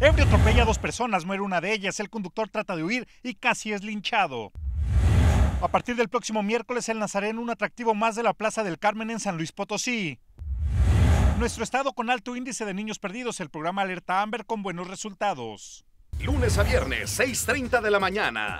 Ebrio atropella a dos personas, muere una de ellas, el conductor trata de huir y casi es linchado. A partir del próximo miércoles, el Nazareno, un atractivo más de la Plaza del Carmen en San Luis Potosí. Nuestro estado con alto índice de niños perdidos, el programa Alerta Amber con buenos resultados. Lunes a viernes, 6.30 de la mañana.